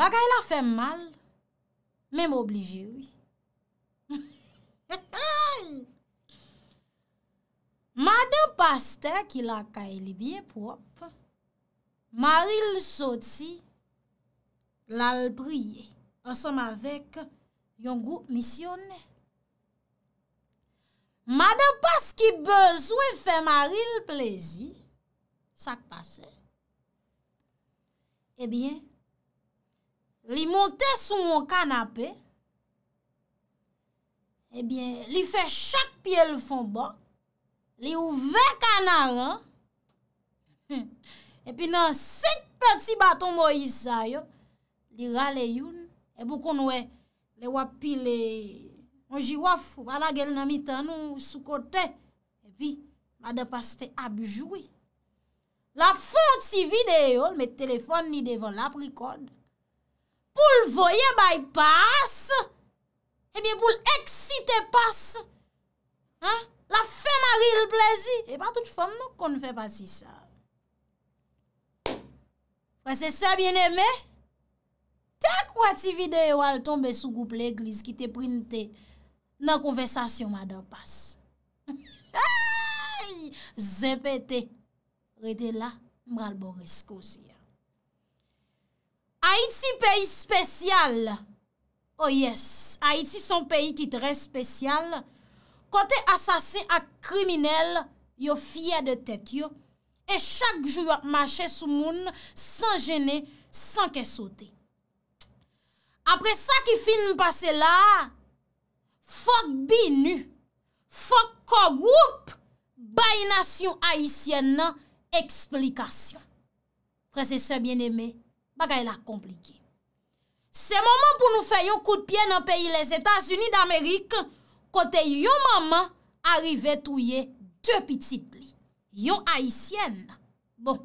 la kay la fe mal, men m'oblije ouy. Ha, ha, hay! Ma de paste ki la kay li byen prop, maril soti, lal priye, ansam avek yon goup misyonne. Ma de pas ki bezwe fe maril plezi, sak pase. Ebyen, eh li montè sou moun kanapè, ebyen, eh li fè chak piè l fòn bò, li ouve kanarè, epi nan sèk pèti baton mò yisa yo, li ralè youn, e bò kon wè, le wap pi le, moun jiwaf wala gel nan mitan nou sou kote, epi, mada pastè abjoui. La fòn ti vide yo, mè telefon ni devan la prikòd, pou l'voye bay pas, e bie pou l'eksite pas, la fè marir l'plezi, e pa tout fèm nou kon fè pas si sa. Mwen se sa, bien eme, te kwa ti vide yo al ton besou goup l'eklis ki te printe nan konvesasyon mada pas. Zepete, rete la mral boresko si. Haïti peyi spesyal, oh yes, Haïti son peyi ki dre spesyal, kote asasen ak kriminel, yo fye de tek yo, e chak jou ak mache sou moun, san jene, san ke sote. Apre sa ki film pase la, fok binu, fok kogwup, bay nasyon haïsien nan eksplikasyon. Prese se bien eme, wakay la komplike. Se maman pou nou fè yon kou de pien nan peyi les Etats-Unis d'Amerik, kote yon maman arive touye dwe pitit li. Yon haisyen. Bon,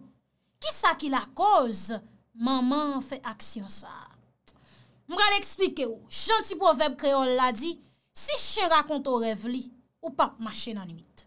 ki sa ki la koz, maman fè aksyon sa. Mwen gale eksplike ou, janti poveb kreol la di, si chen rakonto rev li, ou pa mwache nanimit.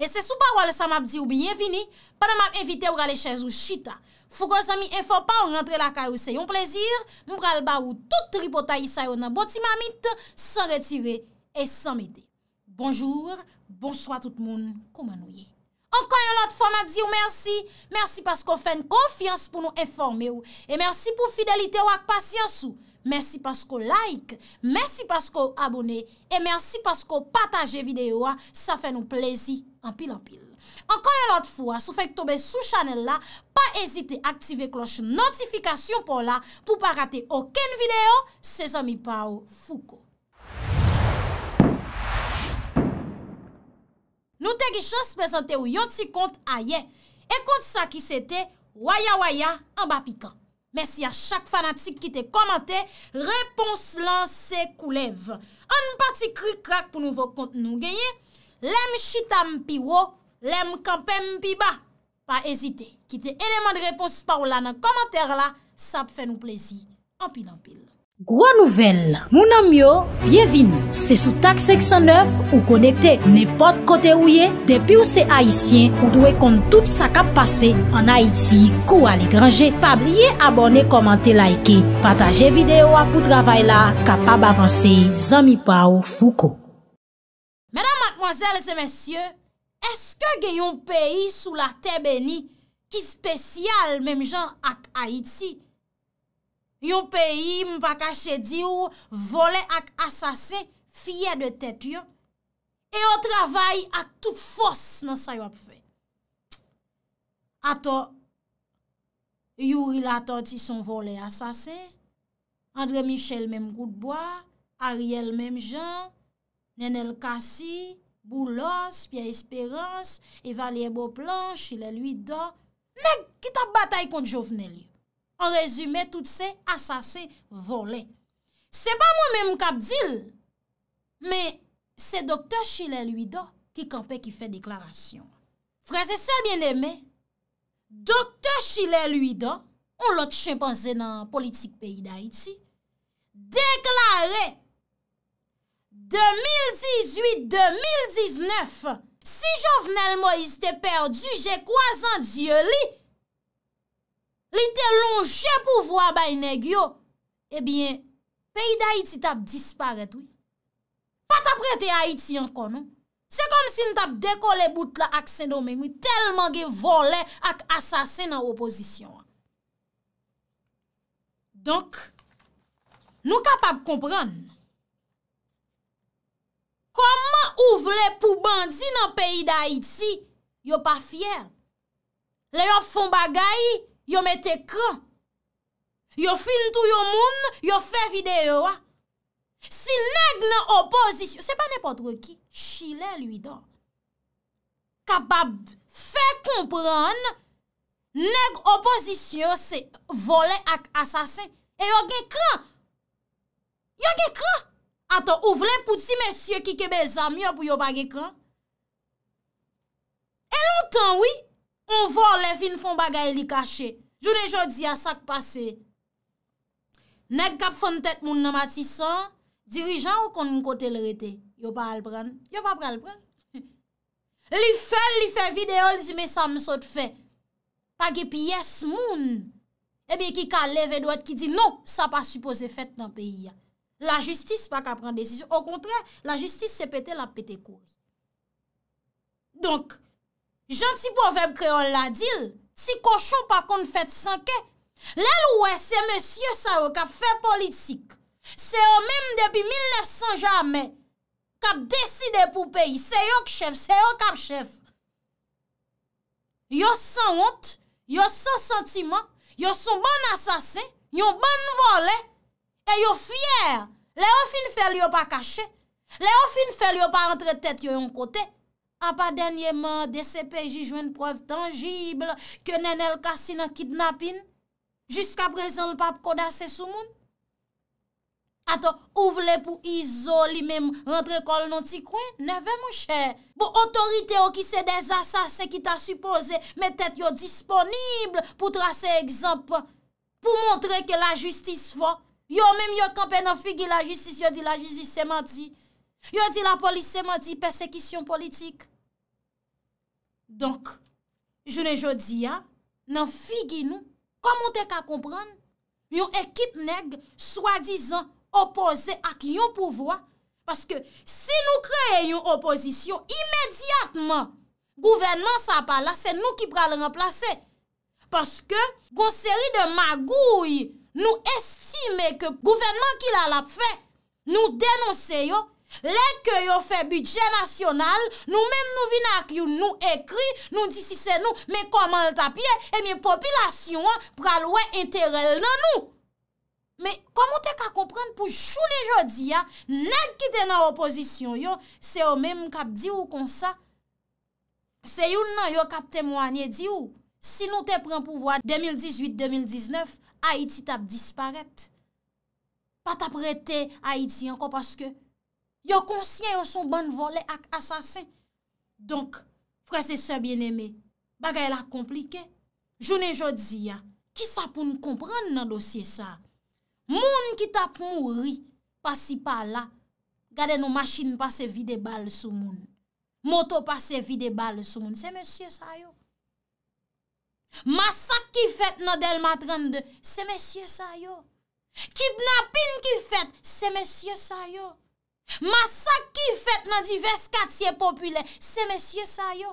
E se sou pa wale sa map di ou biyevini, pananman evite ou gale chenjou chita, Fou kon zami e fò pa ou rentre la ka ou se yon plezir, mbral ba ou tout tripotayi sa yo nan boti mamit, san retire et san mède. Bonjour, bonsoit tout moun, koumanouye. Ankon yon lot fòm ak di ou mersi, mersi paskou fè n konfians pou nou eforme ou, e mersi pou fidelite ou ak pasyans ou, mersi paskou like, mersi paskou abone, e mersi paskou pataje videyo a, sa fè nou plezi anpil anpil. Ankon yon lot fwa, sou fek tobe sou chanel la, pa ezite aktive kloche notifikasyon pou la, pou pa rate oken videyo, se zami pa ou fuko. Nou te gichan se prezante ou yoti kont a ye, e kont sa ki se te, waya waya, an ba pika. Mersi a chak fanatik ki te komante, repons lan se koulev. An nou pati kri krak pou nouvo kont nou genye, lem chitam piwo, Lèm kampèm pi ba, pa ezite. Ki te enèman de repons pa ou la nan komantèr la, sa pfe nou plezi. Ampil ampil. Gwa nouvel, mounan myo, bienvin. Se sou tak seksyon 9 ou konekte nèpot kote ou ye, depi ou se haisyen ou dwe kon tout sa kap pase, an Haiti, kou al ekranje, pa blye abone, komante, laike, pataje videyo apou travay la, kapab avanse, zami pa ou fouko. Mèdam matmoazèl se mèsyè, Eske gen yon peyi sou la tebe ni ki spesyal menm jan ak Haiti? Yon peyi mpa kache di ou vole ak asase fye de tet yon? E yon travay ak tout fos nan sa yon ap fe? Ato, yon rilato ti son vole asase, Andre Michel menm Goudbois, Ariel menm jan, Nenel Kassi, Boulos, Pia Esperance, Evalie Boplans, Chilè Luido, nek kita batay kont jovneli. An rezume, tout se asase volen. Se pa mwen men mou kap dil, me se doktor Chilè Luido ki kampe ki fe deklarasyon. Frase se bien eme, doktor Chilè Luido, ou lot chimpanzè nan politik peyi da iti, deklarè, 2018-2019, si jovenel mo yiste perdu, jè kwa zan diyo li, li te lon jè pou vwa bay negyo, ebyen, eh peyi d'Haïti tap disparet, wè. Pat apre te Haïti ankon, wè. Se kon si nou tap deko le bout la ak sen do men wè, telman gen vole ak asasen nan oposisyon wè. Donk, nou kapap kompran, Koman ouvle pou bandi nan peyi d'Haïti, yo pa fyer. Le yo fon bagay, yo mette kran. Yo fin tou yo moun, yo fe videyo wa. Si neg nan opozisyon, se pa nepotre ki, chile luy do. Kapab, fe konpran, neg opozisyon se vole ak asasen. E yo gen kran. ou vle pouti mesye ki kebe zamyo pou yo bag ekran. E loutan, oui, on vò levin fon bagay li kache. Joun e jodi a sak pase. Neg kap fon tet moun nan matisan, dirijan ou kon nou kote lor ete? Yo pa al pran? Yo pa pran al pran? Li fè, li fè videol, zi me sa msot fè. Pag e piyes moun. E biye ki ka leve do ete ki di, non, sa pa supose fèt nan peyi ya. La justis pa ka pren desisyon. Au kontre, la justis se pete la pete kouz. Donk, janti pou vep kreon la dil, si kochon pa kon fèt sankè, lèl ouè se mèsyè sa yo kap fè politik. Se yo mèm depi 1900 jamè kap deside pou peyi. Se yo kèp chef, se yo kèp chef. Yo son hont, yo son sentiman, yo son bon asasè, yo bon volè. E yo fuyèr. Lè ou fi n fèl yo pa kachè. Lè ou fi n fèl yo pa entre tèt yo yon kote. A pa denye man, DCPJ jouen preuve tangible ke nen el kassin an kidnapin. Jusk aprezen l'pap kodase sou moun. Ato, ou vle pou izoli mèm rentre kol non ti kwen, neve mou chè. Bo, otorite yo ki se des assasè ki ta suppose, mè tèt yo disponible pou trase exemple pou montre ke la justice fò. Yo mèm yo kampè nan figi la jistis, yo di la jistis seman di. Yo di la polis seman di persekisyon politik. Donk, jounen jodi ya nan figi nou. Koman te ka kompran? Yon ekip neg, swadizan, opose ak yon pouvoi. Paske si nou kreye yon oposisyon, imediatman, gouvenman sa pala, se nou ki prale remplase. Paske gonseri de magouye, Nou estime ke gouvenman ki la lap fe, nou denonse yo, lek yo fe budget nasyonal, nou menm nou vina ak yo nou ekri, nou disise nou, men koman l tapye, e eh men popilasyon an pralwe enterelle nan nou. Men komon te ka komprende pou chou li jodi ya, nek ki dena oposisyon yo, se non, yo menm kap di ou konsa. Se yo nan yo kap temwanye di ou. Si nou te pren pouvoi 2018-2019, Haiti tap disparete. Pa tap rete Haiti anko paske yo konsyen yo son ban vole ak asasen. Donk, prese se bieneme, bagay la komplike. Jounen jodi ya, ki sa pou nou komprende nan dosye sa? Moun ki tap mouri, pasi pa la, gade nou masjin pase vide bal sou moun. Moto pase vide bal sou moun. Se monsye sa yo? Masak ki fèt nan Delma 32, se mèsyè sa yo Kidnapin ki fèt, se mèsyè sa yo Masak ki fèt nan divers katye popüle, se mèsyè sa yo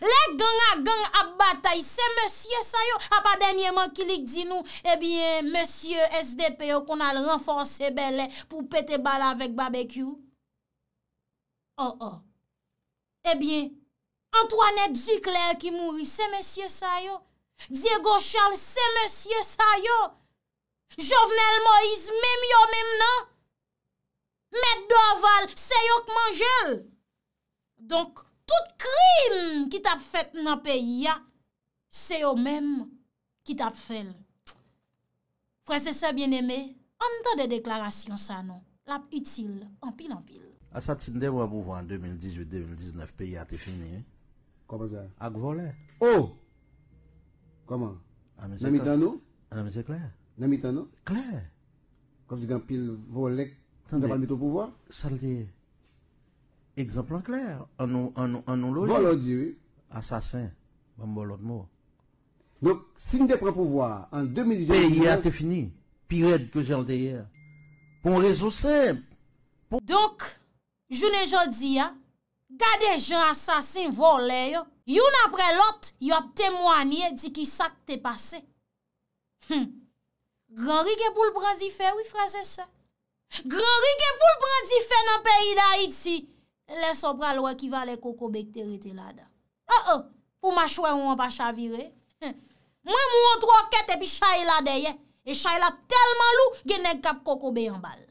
Le gang a gang a batay, se mèsyè sa yo A pa denye man ki lik di nou, ebyen eh mèsyè SDP yo Kon al renforsè belè e pou pète bala vek barbecue oh, oh. Ebyen eh Antoine Duclerk ki mouri, se mèsyè sa yo Diego Charles se monsie sa yo Jovenel Moïse Mem yo mem nan Med Doval Se yo k manjel Donk tout krim Ki tap fet nan pe ya Se yo mem Ki tap fel Fwese se bieneme An tan de deklarasyon sa nan Lap util Asatinde wabouwa an 2018-2019 Pe ya te fini Ak vole Ou Comment ah, Namitano Ah, mais c'est clair. Namitano Clair. Comme si un pile quand on pas mis au pouvoir Ça dit. Exemple en clair. En nous, en nous, en nous Volodi, Assassin. Bon, bon l'autre mot. Donc, si nous prenons pouvoir en 2018. y a été fini. Pire que j'ai hier. Pour un réseau simple. Donc, je ne j'en dis, gardez gens assassins volés. Youn apre lot, yop temwaniye di ki sa k te pase. Hm. Granri gen pou l brandi fe, wifran se se. Granri gen pou l brandi fe nan peyi da iti. Leso pral wakiva le kokobe kte rete lada. A oh, a, oh, pou ma chwe wan pa chavire. Hm. Mwen moun tro ket epi chay ladeye. E chay lap telman lou genen kap kokobe yon bal.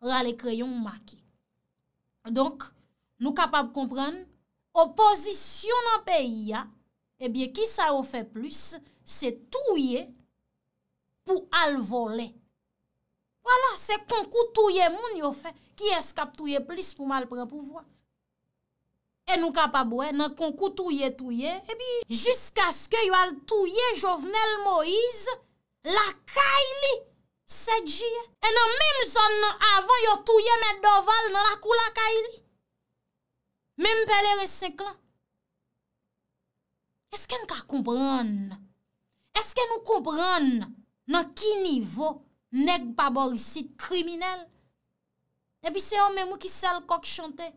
Rale kreyon maki. Donk, nou kapab komprenn. oposisyon nan peyi ya, ebiye ki sa ou fe plus, se touye pou al vole. Wala, se konkou touye moun yo fe, ki eskap touye plus pou mal prepovoa. E nou kapabwe, nan konkou touye touye, ebiye, jiska ske yo al touye jovenel Moise, la kaili se djiye. E nan mèm zon nan avon yo touye mè doval nan la kou la kaili. Mem pe le resenklan. Eske nou ka kompran? Eske nou kompran nan ki nivou nek baborisit kriminel? E pi se o mem ou ki sel kok chante?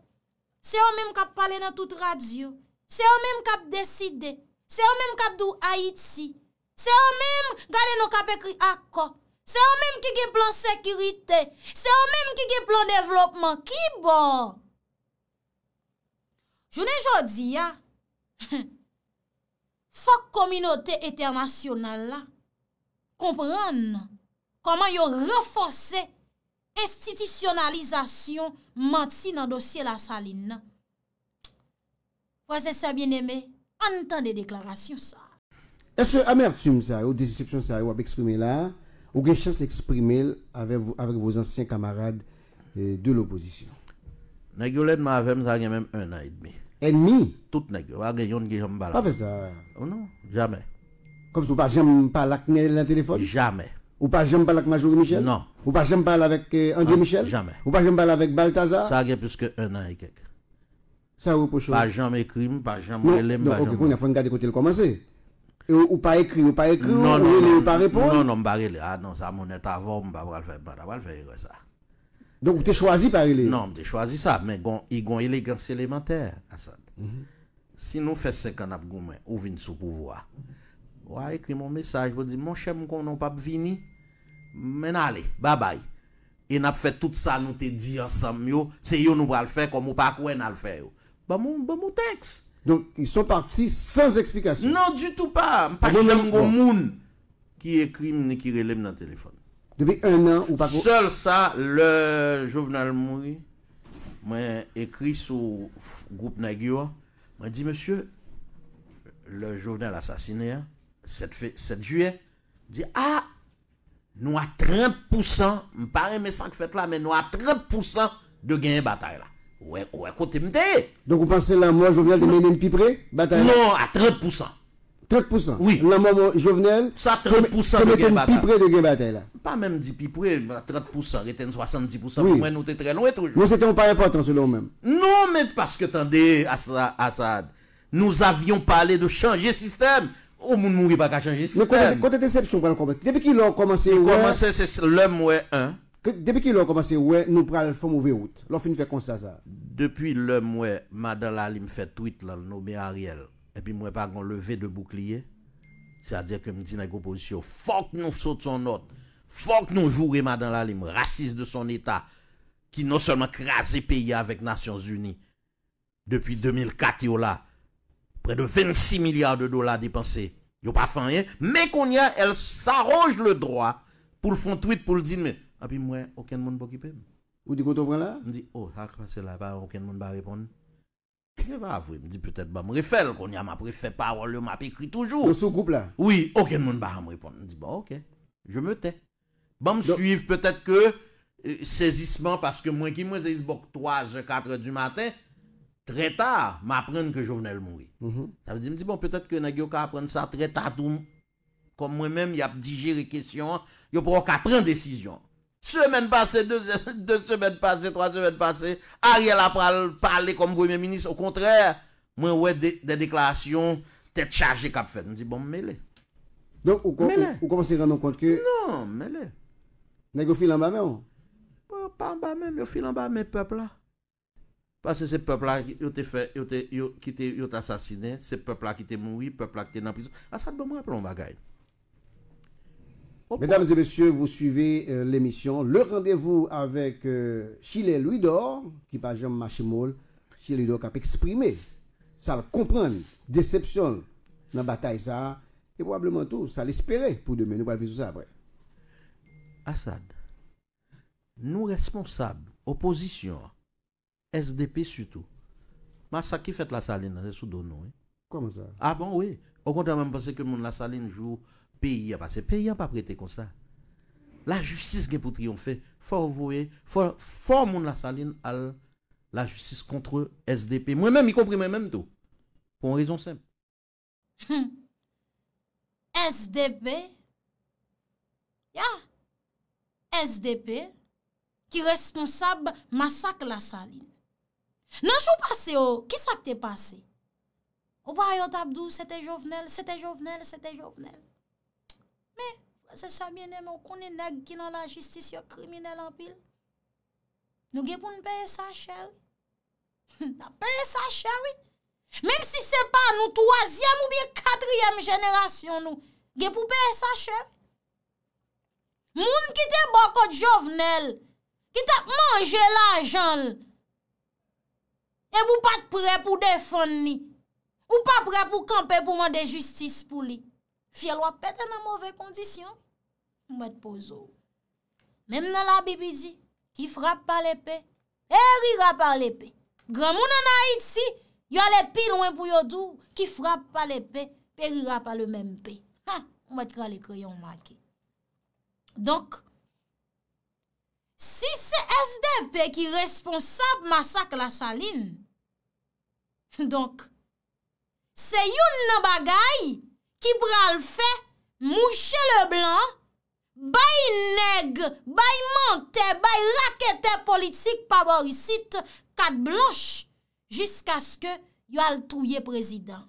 Se o mem kap pale nan tout radio? Se o mem kap deside? Se o mem kap dou Haiti? Se o mem gade nou kap ekri akko? Se o mem ki ge plan sekirite? Se o mem ki ge plan devlopman? Ki bon? Jounen jodi ya, fok kominote eternasyonal la kompran koman yo renfose estitisyonalizasyon manti nan dosye la salin. Wazen sa bieneme, an tan de deklarasyon sa. E se amertume sa yo, desesepsyon sa yo ap eksprime la, ou gen chans eksprime avèk vos ansyen kamarade de l'oposisyon. Nèg ma femme ça gen même un an et demi. Ennemi Tout nèg yo, a gen yon Pas fait ça. Oh non, jamais. Comme si vous pas jamais parler avec le téléphone Jamais. Ou pas jamais parler avec Michel Non. Ou pas jamais parler avec euh, André Michel Jamais. Ou pas jamais parler avec Balthazar Ça a plus que un an et quelques. Ça vous poche. Pas jamais écrit, pas jamais relève, pas jamais. Non, ok, on a fait regarder côté le commencer. Ou pas écrit, ou pas écrit, ou pas répondre Non, non, non, non, ah non, ça mon état avant, on va pas le faire, on va le faire ça. Don ou te chwazi pa ele? Non, te chwazi sa. Men yon eleganse elementer, Hassan. Mm-hmm. Si nou fè se kan ap goun men, ou vin sou pouvwa. Non, ou a ekri mon mesaj, pou di, mon chè moun kon nou pap vini, men ale, babay. Yon ap fè tout sa nou te di ansam yo, se yon nou pral fè, kon mou pa akwen al fè yo. Ba moun, ba moun teks. Don, yon son parti sans eksplikasyon? Non, du tout pa. M pa chèm goun moun ki ekri mne ki relem nan telefone. Sele sa, le jovenal mouni, mwen ekri sou group Nagyo, mwen di, monsye, le jovenal asasine, 7 juye, di, a, nou a 30%, mpare mè san k fèt la, mwen nou a 30% de genye batay la. Ouè kote mte? Donk ou panse la moun jovenal de menen pi pre? Non, a 30%. 30%? La moun moun jovenel? 50% de gen batay. Te meten pi pre de gen batay la? Pa menm di pi pre, 30%, reten 70%, pou mwen nou te tre nou etouj. Moun se ten ou pa repatran sou loun menm? Nou menm, paske tende, Asad. Nou avyon pale de chanje sistem. Ou moun moun wipa ka chanje sistem. Moun konten sepsyon, pran konbet. Depi ki loun komanse, loun mwen 1. Depi ki loun komanse, loun pral foun mou veyout. Loun fin fe konsta sa. Depi loun mwen, madal alim fe twit lal nou be Ariel. epi mwen pa gon leve de boukliye, sa diya kem di nan gwo pozisyon, fok nou sot son not, fok nou jou reman dan la lim, rasis de son etat, ki nou seman krasi peyi avek Nasyons Uni, depi 2004 yo la, pre de 26 milyard de dola dipanse, yo pa fan ye, me konye el saronj le droa, pou l'fon tweet pou l'dinme, epi mwen, oken moun bokipen, ou di koto pran la, mwen di, o, oh, ah, sa krasi la, pa oken moun ba repon, Je va avouer, me dit peut-être bah me refait qu'on y a m'a préfère parole, m'a écrit toujours. Le sous-groupe là. Oui, aucun monde pas me répondre. Me dit bah OK. Je me tais. bah me suivre peut-être que euh, saisissement parce que moi qui moi saisisse 3 4 du matin très tard m'apprendre que je venais mourir. Mhm. Ça veut dire me dit bon peut-être que n'a pas apprendre ça très tard tout comme moi-même il a digéré question, il pas qu'à prendre décision. Semen basè, deux semen basè, trois semen basè, Ariel a pral, pralè kom gwenye minis, o kontrè, mwen wè de deklarasyon, tè t'chajè kap fèd, mwen zi, bon, mè lè. Mè lè. Donk, ou kom se randon kont kè? Non, mè lè. Nè, yo fil an ba mè ou? Bon, pa an ba mè, yo fil an ba mè pepl la. Pasè se pepl la, yo te fè, yo te, yo, ki te, yo te asasinè, se pepl la ki te moui, pepl la ki te nan prizon, asat bon mè plon bagayn. Mesdames et messieurs, vous suivez euh, l'émission Le Rendez-vous avec euh, Chile Louis-Dor, qui par Jean marché molle. Chile Louis-Dor qui a exprimé, ça le comprendre, déception dans la bataille ça, et probablement tout, ça l'espérait pour demain. Nous allons vivre ça après. Assad, nous responsables, opposition, SDP surtout, ça qui fait la saline, c'est sous hein? Comment ça? Ah bon, oui. Au contraire, même penser que la saline joue. peyi a pase, peyi a pa prete konsa. La jutsis gen pou triyonfe, fòr vowe, fòr moun la saline al la jutsis kontre SDP. Mwen men mi kompre men men do, pou an rezon sem. Hmm. SDP? Ya? SDP ki responsab masak la saline. Nan chou pase yo, ki sakte pase? Ou pa yon tabdou, se te jovenel, se te jovenel, se te jovenel. Mwen se sa bine mwen kouni neg ki nan la jistis yo krimine lan pil. Nou ge pou n'peye sa chèv. Na peye sa chèv. Men si se pa nou toazyem ou biye katryem jenerasyon nou. Ge pou peye sa chèv. Moun ki te bako jovnel. Ki te mange la jenl. E pou pat pre pou defon ni. Ou pa pre pou kampe pou mande jistis pou li. Fye lwa peten an mwove kondisyon, mwet pou zo. Mem nan la bibidi, ki frap pa le pe, e rira pa le pe. Gramou nan a it si, yo ale pi lwen pou yo dou, ki frap pa le pe, pe rira pa le menm pe. Ha, mwet kwa le kroyon maki. Donk, si se SDP ki responsab masak la salin, donk, se yon nan bagayi, Ki pral fe, mouche le blan, bay neg, bay mante, bay rakete politik paborisit kat blanche. Jisk aske yo al touye prezident.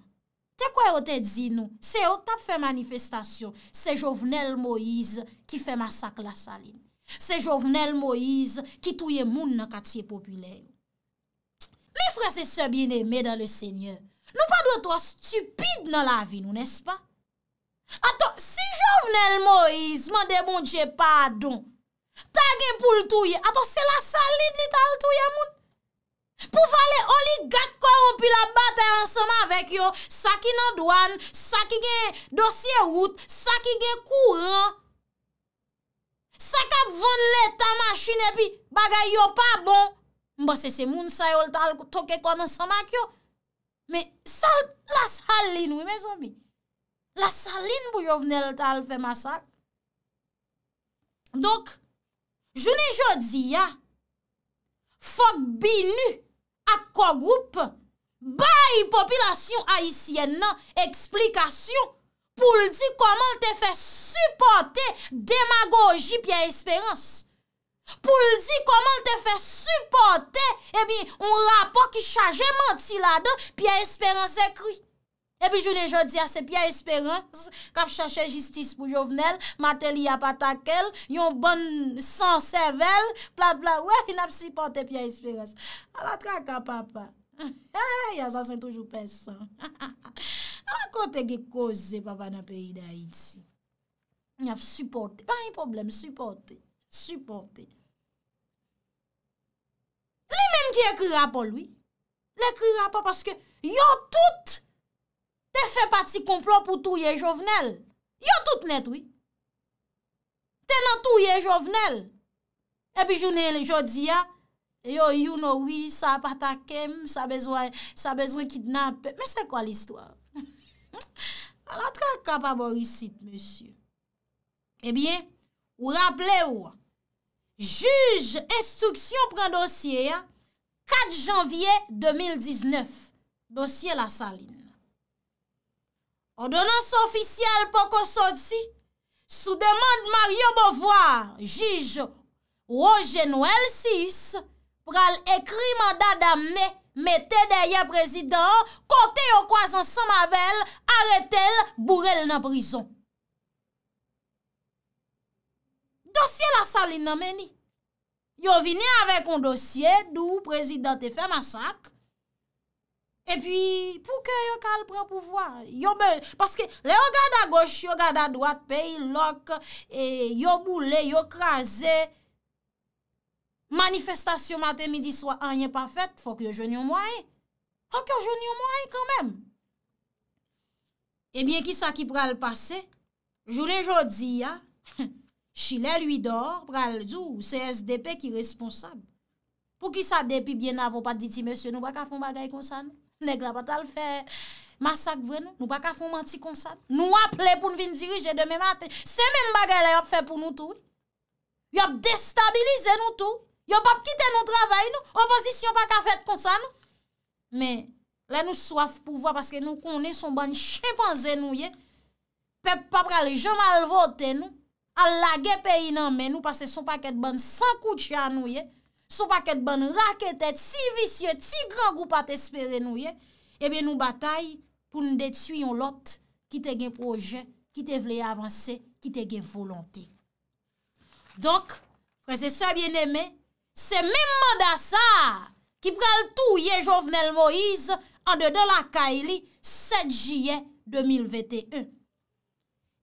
Te kwa yo te di nou? Se yo tap fe manifestasyon, se jovenel Moïse ki fe masak la salin. Se jovenel Moïse ki touye moun nan katsye populey. Mi frase se bin eme dan le seigneur. Nou pa dwe to stupide nan la vi nou, nes pa? Ato, si jovnel Moïse, mande bon dje padon, tagye pou l'touye, ato, se la salin li bon. tal touye moun. Pou fale, oligat kon, pi la batte ansama vek yo, sakine duan, sakige dosye wout, sakige kou an. Sakap von le ta machine, pi bagay yo pa bon. Mbose se moun sayol tal toke kon ansama kyo, Me sal, la salin wè men sobi, la salin pou yo vnen l tal fè masak. Donk, jouni jodi ya, fok binu ak kogoup, bay popilasyon aisyen nan eksplikasyon pou l di koman l te fè supporte demagoji pya esperansy. pou l di koman l te fe supporte e bi yon rapor ki chaje manti la do, pi a esperanse kri e eh bi jounen jodi a se pi a esperanse, kap chache justice pou jovenel, mateli apatakel, yon bon sansevel, plat plat wè yon ap supporte pi a esperanse ala tra ka papa ya sa sen toujou pesan ala kote ge kose papa nan pe yi da iti yon ap supporte, pa yon problem supporte Li menm ki ekri rapol, oui. Lekri rapol paske yo tout te fe pati komplot pou touye jovenel. Yo tout net, oui. Te nan touye jovenel. Ebi jounen le jodi ya, yo youno, oui, sa pata kem, sa bezwen kidnap. Me se kwa l'histoire? A la tra kapaborisit, monsye. Ebyen, eh ou rapple ouwa. Juj, instruksyon pren dosye, 4 janvye 2019, dosye la saline. Ordonans ofisyel poko soti, sou demande Mario Bovoir, jij, ou o genou el 6, pral ekri manda damne mette deye prezident kote yo kwa zan sa mavel aretel bourel nan prizon. yon dosye la sali nanmeni. Yon vini avèk yon dosye dou prezidante fè masak. E pwi pou kè yon kal prè pouvoi? Yon bè, paske lè yon gade a goche, yon gade a dwate peyi lok, e yon boulè, yon krasè. Manifestasyon matè midi swa, an yon pa fèt, fòk yon joun yon mwaye. Fòk yon joun yon mwaye kanmèm. Ebyen, ki sa ki prè l'passe? Jounè joudi, ya, Chilè lui do, pral djou, c'est SDP ki responsable. Pou ki sa depi bien avon pa diti, Monsie, nou baka fon bagay kon sa nou? Nèk la patal fè masak vè nou? Nou baka fon manti kon sa nou? Nou ap lè pou nou vin dirije demè matè? Se mèm bagay la yop fè pou nou tou? Yop destabilize nou tou? Yop ap kite nou travay nou? Oposisyon baka fèt kon sa nou? Mè, lè nou soaf pou vwa paske nou konè son ban chè pan zè nou yè? Pèp pap pral le jomal votè nou? al lage pe inanmen nou pase sou paket ban san kout ya nou ye, sou paket ban raket et si visye, ti gran goupa te espere nou ye, ebe nou batay pou nou detuyon lot, kite gen proje, kite vle avanse, kite gen volante. Donk, prese sou a bien eme, se men manda sa ki pral tou ye jovnel Moise an de de la ka ili 7 jiyen 2021.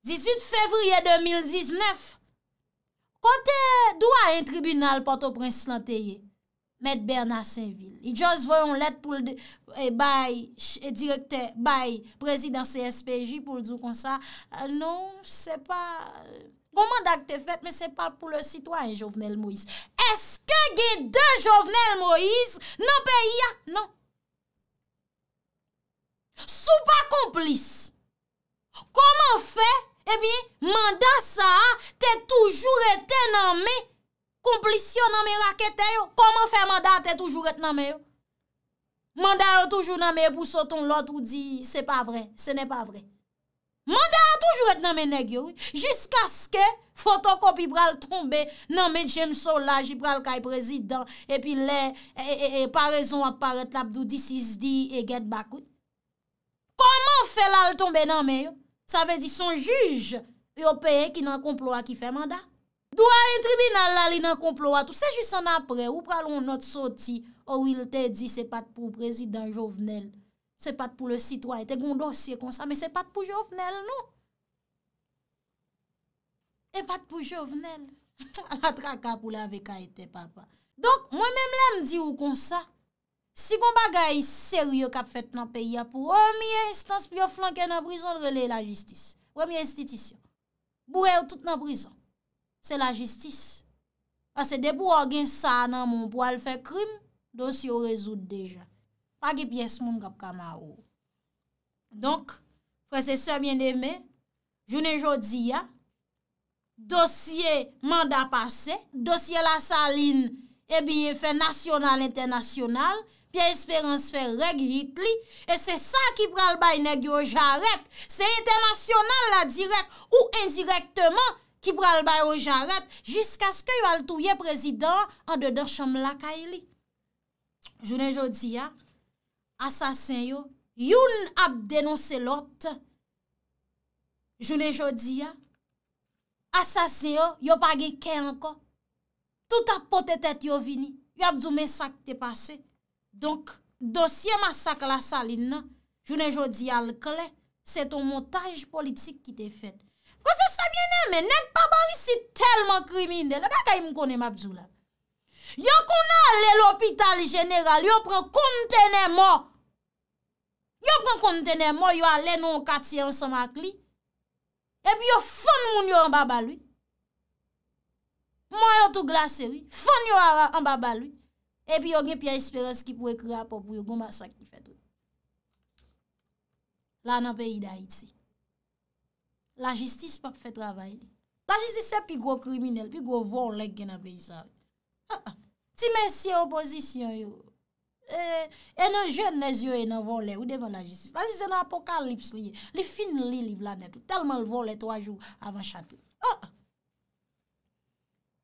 18 fevriye 2019, kote dwa yon tribunal pato prens lanteyye, met Bernard Saint-Ville. Yon jons voyon let pou l'direkter eh, eh, bay prezident CSPJ pou l'dou kon sa. Euh, non, se pa... Komandak euh, bon te fet, men se pa pou l'sitwa yon jovnel Moïse. Eske gen dè jovnel Moïse nan pe yon? Non. Sou pa komplis. Koman fè Asa te toujou rete nan me, komplisyon nan me rakete yo, koman fe manda te toujou rete nan me yo? Manda yo toujou nan me, pou soton lot ou di, se pa vre, se ne pa vre. Manda yo toujou rete nan me negyori, jiska ske fotokopi pral tombe, nan me James Sola, jib pral kay prezident, e pi le, e pa rezon ap paret labdou, disis di, e get bakout. Koman fe lal tombe nan me yo? Sa ve di son juj, yo peye ki nan komploa ki fe manda. Dou a li tribinal la, li nan komploa, tout se jis an apre, ou pralon not soti, ou il te di se pat pou prezident jovenel. Se pat pou le sitwa, ete gondosye kon sa, me se pat pou jovenel, nou. E pat pou jovenel. La traka pou la veka ete papa. Donk, mwen men mlen di ou kon sa, si gomba gayi seryo kap fet nan peyi, ya pou omiye oh, instans, pi yo flanke nan brison, rele la justis. Omiye institisyon. Bourè ou tout nan prison. Se la jistis. Ase debou ou gen sa nan moun pou al fè krim, dosye ou rezout deja. Pag e piyes moun kap kam a ou. Donk, prese sè mwen eme, jounen jodi ya, dosye manda pase, dosye la salin e eh biye fè nasyonal, internasyonal, pi espérance fè reg yit li, e se sa ki pral bay neg yo jaret, se intèmasyonan la direk, ou indirektman ki pral bay yo jaret, jisk aske yo al touye prezidant, an de dan chanm laka yi li. Jounen jodi ya, asasen yo, youn ap denonsè lot, jounen jodi ya, asasen yo, yo page ken anko, tout ap potet et yo vini, yo ap zoumen sak te pase, Donk, dosye masak la sali nan, jounen jodi al kle, se ton montaj politik ki te fed. Kwa se sa biene men, nek baba wisi telman krimine, le bata yon konen mabzou la. Yon konan ale l'opital jeneral, yon pren kontene mo, yon pren kontene mo, yon ale nou katsi ansama kli, epi yon fon moun yon baba lwi, moun yon tou glase lwi, fon yon baba lwi, E pi yon gen pi a espérense ki pou ekre apopou yon, goun masak ki fet wè. La nan peyi da itse. La jistis pa pou fè travay li. La jistis se pi gwo kriminel, pi gwo von lèk gen apè isal. Ha an. Ti men si opozisyon yon. E, e nan jen nèz yo e nan von lèk, ou deman la jistis. La jistis en apokalips li. Li fin li li vlanèt. Telman l'von lèk to a jou avan chate. Ha an.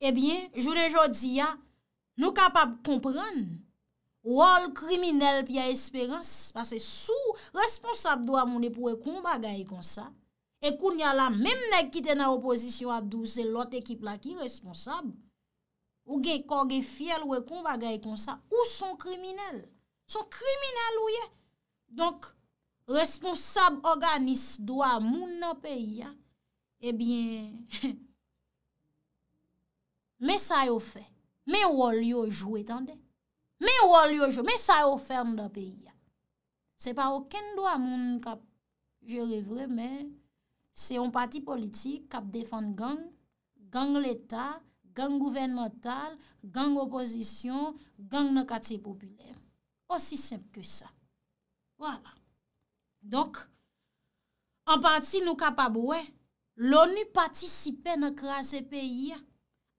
E biye, joun en jò di ya, Nou kapap kompren, rol kriminel pi a esperans, pase sou responsab do a moun epou wekoumba ga e, e konsa, e koun ya la menm neg ki ten a oposisyon abdou, se lot ekip la ki responsab, ou ge kogue fiel wekoumba ga e konsa, ou son kriminel, son kriminel ou ye. Donk, responsab organis do a moun apè ya, e bien, me sa yo fè, Men wò liyo jou etande. Men wò liyo jou. Men sa ou ferme da peyi ya. Se pa oken do amoun kap, je revre, men, se yon pati politik kap defante gang, gang l'Etat, gang gouvernmental, gang oposisyon, gang nan kate populer. Osi semp ke sa. Voilà. Dok, an pati nou kap ap wè, l'ONU patisipe nan kre a se peyi ya,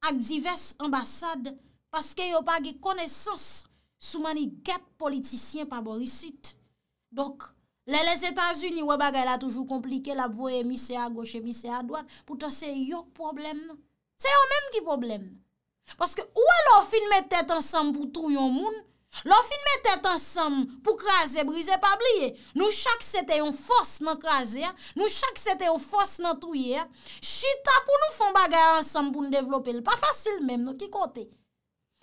ak divers ambasade, paske yo pa ge konesans, soumane ket politisyen pa borisit. Dok, le les Etats-Unis, we bagay la toujou komplike, la bouye mi se a goche, mi se a doan, poutan se yok problem. Se yo menm ki problem. Paske ou alo fin me tet ansan pou trou yon moun, Lan fin mette tansam pou kraze, brize, pa bliye, nou chak sete yon fos nan kraze, nou chak sete yon fos nan touye, chita pou nou fon bagaya ansam pou nou devlopel, pa fasil menm nou ki kote.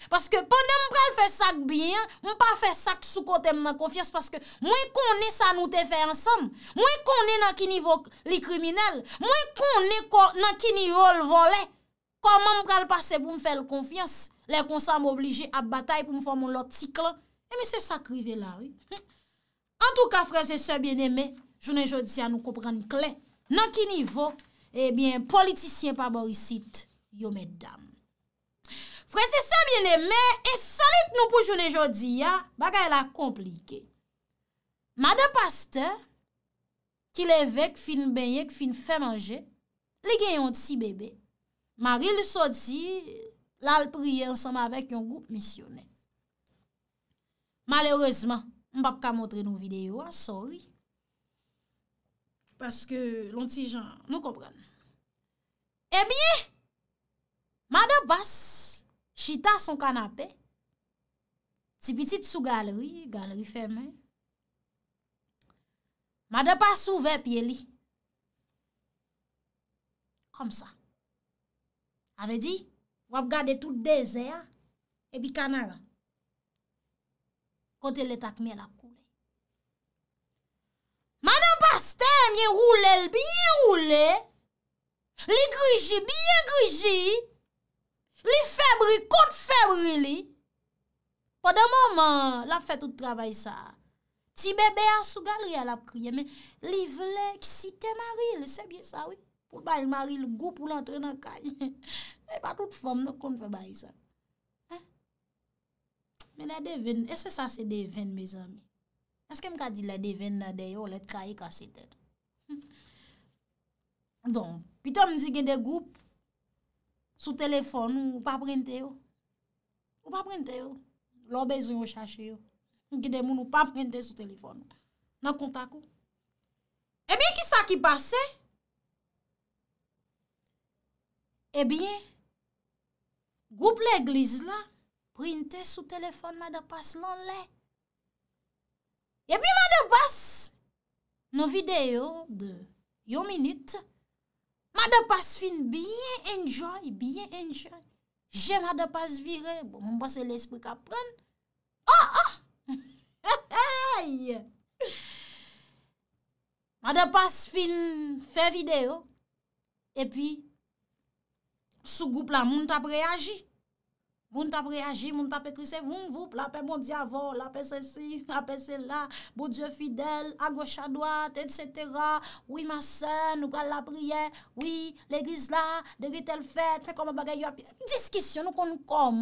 Paske pon m pral fe sak biyen, m pa fe sak sou kote m nan konfians, paske mwen konen sa nou te fe ansam, mwen konen nan ki nivou li kriminel, mwen konen nan ki nivou l volen, konen m pral pase pou m fel konfians. Lè kon sa m oblije ap batay pou m fò moun lò tik lan. E mi se sakrive la. An tou ka, franse se bien eme, jounen jodi ya nou kopran klen. Nan ki nivou, ebyen politisyen pa borisit, yo meddam. Franse se bien eme, e solit nou pou jounen jodi ya, bagay la komplike. Ma de paste, ki le vek fin benye, fin fè manje, li gen yon ti bebe. Maril sou di... lal priye ansama avèk yon goup misyonè. Malèrezman, mbap ka montre nou videyo, sorry, paske lonti jan nou komprèn. Ebi, eh made bas, chita son kanapè, ti pitit sou galeri, galeri femè, made bas sou vep ye li. Kom sa. Anve di, anve di, wap gade tout dezer, e bi kanaran. Kote letak mi el ap kou. Man an paste, mi en roule, li griji, li febri, kont febri li. Po de mouman, la fet ou trabay sa. Ti bebe asou galri, el ap kouye, li vle, ki si te mari, pou ba il mari, pou l'entren akanyen. E pa tout fòm nou kon fè bayi sa. Men la devèn, esè sa se devèn, me zanmi? Eske m ka di la devèn na deyo, hm. ou let krayi kase tèd? Don, pitò m zi gen de goup, sou telefon nou pa prente yo. Ou pa prente yo. Lò bezoun yo chache yo. Gide moun ou pa prente sou telefon nou. Nan kontak yo. E eh mi ki sa ki pase? E eh biye, Goup l'eglise la, printe sou telefon madapas lan le. E pi madapas, nou video de yon minute, madapas fin bien enjoy, bien enjoy. Je madapas vire, bon, moun bas se l'esprit ka pren. Oh, ah, oh! Ah! Ha, ha, aye! Madapas fin fe video, e pi, Sou goup la, moun tap reagi. Moun tap reagi, moun tap ekrise, moun goup la, pe moun diyavol, la pe se si, la pe se la, bo dieu fidel, a gocha doat, et cetera. Oui, ma sè, nou kal la priè, oui, l'eglise la, derite l'fète, mè koma bagay yo api, diskisyon nou kon kom.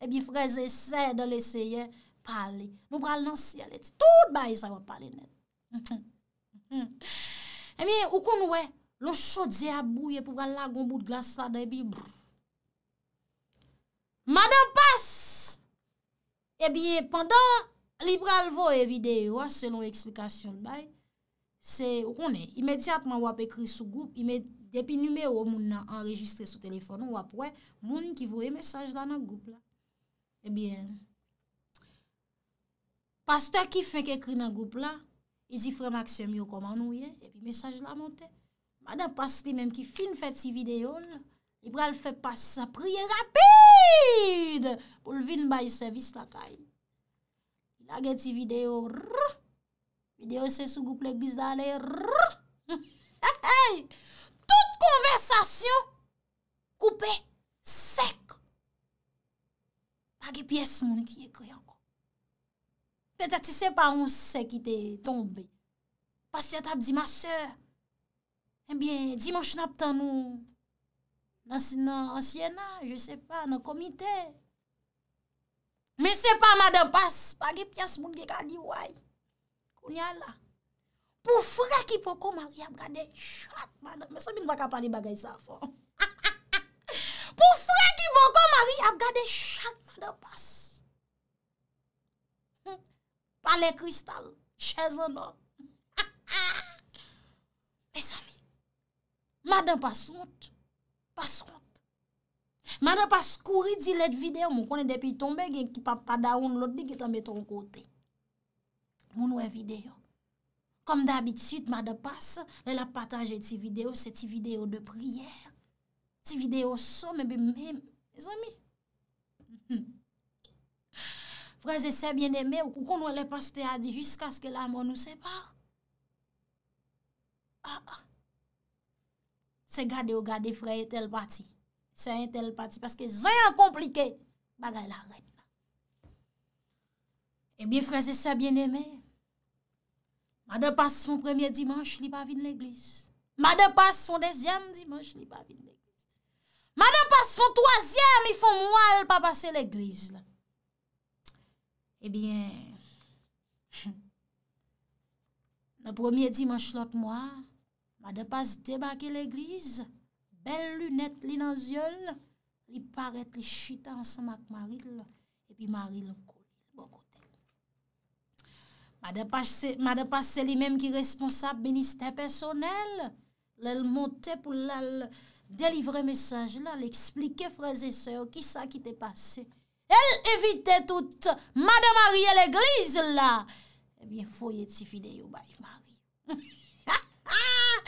Ebi eh freze sè de l'eseye, pali. Moun pralansi aleti, tout bayi sa wap pali net. Ebi, eh ou kon nou wey? Lo chodze a bouye pou gwa lagon bout glas sada e bi brrr. Mada pas! E biye, pandan, libra lvo e videyo, selon eksplikasyon bay, se, ou konen, imediatman wap ekri sou goup, depi nimeyo moun nan enregistre sou telefonon wap wè, moun ki vwe mesaj la nan goup la. E biye, pastor ki fek ekri nan goup la, e di frema ksemyo koman nouye, e bi mesaj la montè. Mada pas li menm ki fin fè ti videyon, li bral fè pas sa priye rapide pou l'vin bayi servis la tay. Lagè ti videyon, videyon se sou goup lèk bizda lè, tout konversasyon koupe sek. Pagè piyes moun ki ekri anko. Petè ti se pa moun sek ite tombe, pas yat ap di ma sèr, Ebyen, eh di moun chnap tan nou, nan syen na, je se pa, nan komite. Me se pa, madan pas, bagi pias moun ge kadi woy, kounya la. Po fre ki poko mari, ap gade chak madan pas. Me se mi nwa ka pali bagay sa for. Po fre ki poko mari, ap gade chak madan pas. Pale kristal, chè zonon. Me se mi, Mada pasont, pasont. Mada pas kouri di let videyo moun konen depi tombe gen ki papa daoun lodi ki ta meton kote. Moun wè videyo. Kom d'abitit, mada pas, lè la patanje ti videyo, se ti videyo de priyer. Ti videyo so, mèbe mèm, mèz ami. Fraze se bien eme, ou kon wè le pas te adi, jiska se ke la moun nou se pa. Ah, a, ah. a. Se gade ou gade, fray, etel pati. Se entel pati, paske zan yon komplike, bagay la ren. E bi fray, se sa bien eme, ma de pas son premier dimanche, li pa vin l'eglise. Ma de pas son dezyem dimanche, li pa vin l'eglise. Ma de pas son tozyem, mi fon mwal pa pase l'eglise. E bi, le premier dimanche lot mwa, Ma de pas debake l'eglize, bel lunet li nan zyeul, li paret li chita ansan mak Maril, epi Maril kou, bo kote. Ma de pas se li menm ki responsab minister personel, lèl monte pou lèl delivre mesaj lèl, lèl explike fraze seyo, ki sa ki te pase. El evite tout, ma de Maril l'eglize lèl. Ebyen foye ti fide yo bay Maril. Ah,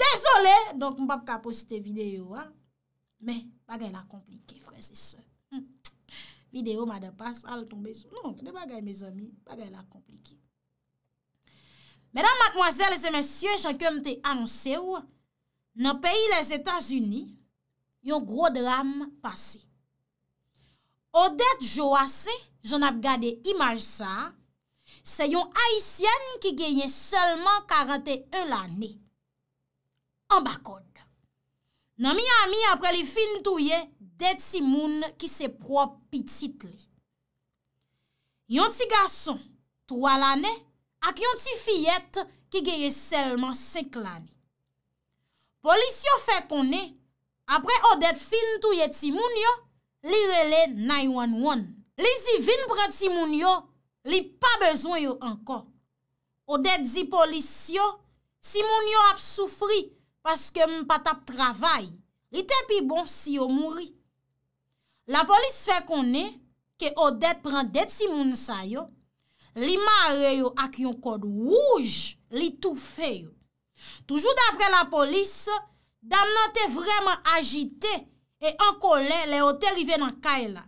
desole, donk mbap ka poste video, an. Men, bagay la komplike, fre, se se. Video mada pas, al tombe sou. Non, genen bagay me zami, bagay la komplike. Menan, matmoazel, se mesye, chanke mte anonse ou, nan peyi les Etats-Unis, yon gro dram pase. O det jo ase, jen ap gade imaj sa, Se yon haisyen ki genye selman 41 lani. An bakod. Nan mi a mi apre li fin touye, det si moun ki se pro piti tli. Yon ti gason, 3 lani, ak yon ti fiyet ki genye selman 5 lani. Polis yo fe koni, apre odet fin touye ti moun yo, li rele 911. Li zi vin pre ti moun yo, li pa bezwen yo ankon. Odet zi polis yo, si moun yo ap soufri, paske m pat ap travay, li te pi bon si yo mouri. La polis fe konen, ke Odet pren det si moun sa yo, li mare yo ak yon kod wouj, li tou fe yo. Toujou dapre la polis, dam nan te vreman agite, e an konen le ote rive nan kay la.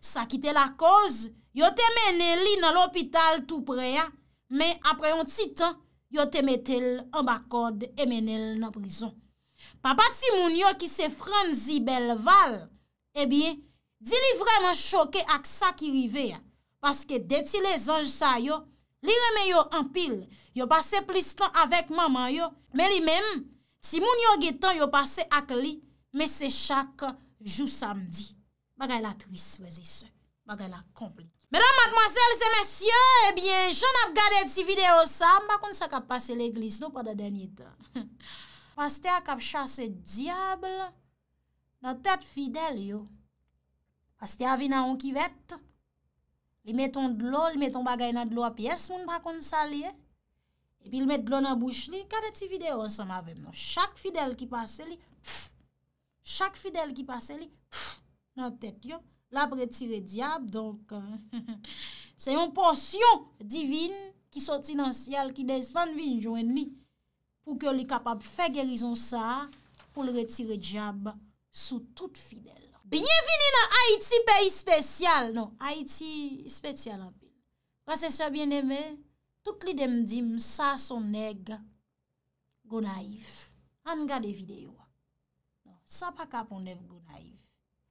Sa kite la koz, Yo temene li nan l'opital tout pre ya, men apre yon titan, yo temetel an bakod e menel nan prizon. Papa ti moun yo ki se fran zi bel val, e eh biye, di li vreman choke ak sa ki rive ya, paske deti le zanj sa yo, li reme yo an pil, yo pase plis ton avek maman yo, men li men si moun yo getan yo pase ak li, men se chak jou samdi. Bagay la tris wezi se, bagay la kompli. Meran matmoselle se mesye, ebyen, eh joun ap gade ti video sa, mbakon sa kap pase l'eglis nou pa da denye tan. Pastè a kap non, chase diable, nan tet fidel yo. Pastè a vi nan anki vet, li meton dlo, li meton bagay nan dlo ap yes mwen mbakon sa li. Epi li meton dlo nan bouch li, kade ti video sa m avem nou. Chak fidel ki pase li, chak fidel ki pase li, nan tet yo. L ap retire diab, donk, euh, se yon porsyon divin ki soti nan sial ki desan vinjwen li pou ke li kapap fe gerizon sa pou l retire diab sou tout fidel. Bienvini nan Haiti, peyi spesyal, non. Haiti, spesyal an pi. Rase swa bieneme, tout li dem dim sa son neg gonaif. An gade videyo, sa non, pa kapon dev gonaif.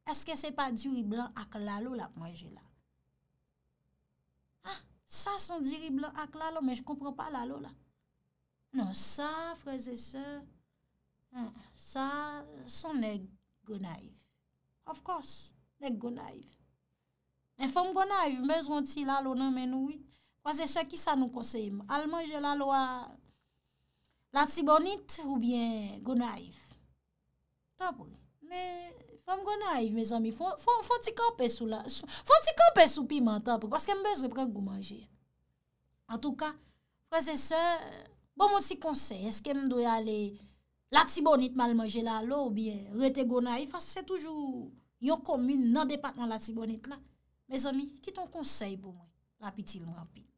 Eske se pa diwi blan ak lalou la mwenjela? Ha, ah, sa son diwi blan ak lalou, men j kompran pa lalou la. Non, sa, freze se, sa, son nek gonaiv. Of course, nek gonaiv. Men fom gonaiv, me zwanti lalou nan men ou, freze se, ki sa nou konseye mwenjela? Al mwenjela lwa la tibonit ou bien gonaiv? Ta pou. Men... Fon ti kape sou la, fon ti kape sou pi mantan pou, paske mbe zre prek gou manje. An tou ka, prese se, bon moun si konsey, eske mdou yale laksi bonit mal manje la lo ou bien, rete gona yi, fase se toujou yon komine nan depatman laksi bonit la. Me zami, ki ton konsey pou mwen, lapiti loun rapi.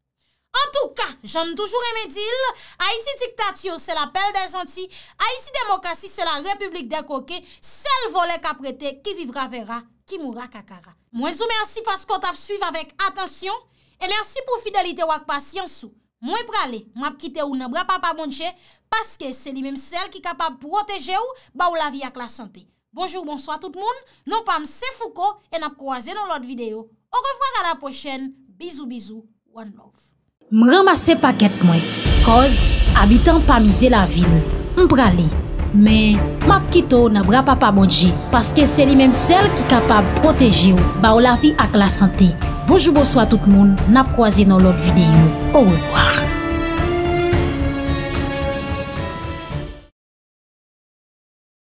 En tou ka, janm toujou remedil, Haiti diktatiyou se la pel non. bon de zanti, Haiti demokrasi se la republik de koke, sel vole kaprete ki vivra vera, ki moura kakara. Mwen zo mersi paskot ap suyve avèk atensyon, e mersi pou fidelite wak pasyansou. Mwen prale, mwap kite ou nabrapa pa mounche, paske se li mèm sel ki kapap proteje ou, ba ou la vi ak la sante. Bonjou, bonsoi tout moun, non pa mse fouko en ap kouaze nan lot videyo. On revwara la pochen, bizou bizou, one love. M ramase paket mwen. Koz, abitan pa mize la vil. M prale. Men, map kito na bra pa pa modje. Paske se li menm sel ki kapab proteji ou. Ba ou la vi ak la sante. Bojou bojou a tout moun. Nap kwa zi nan lot videyo. Ou revoar.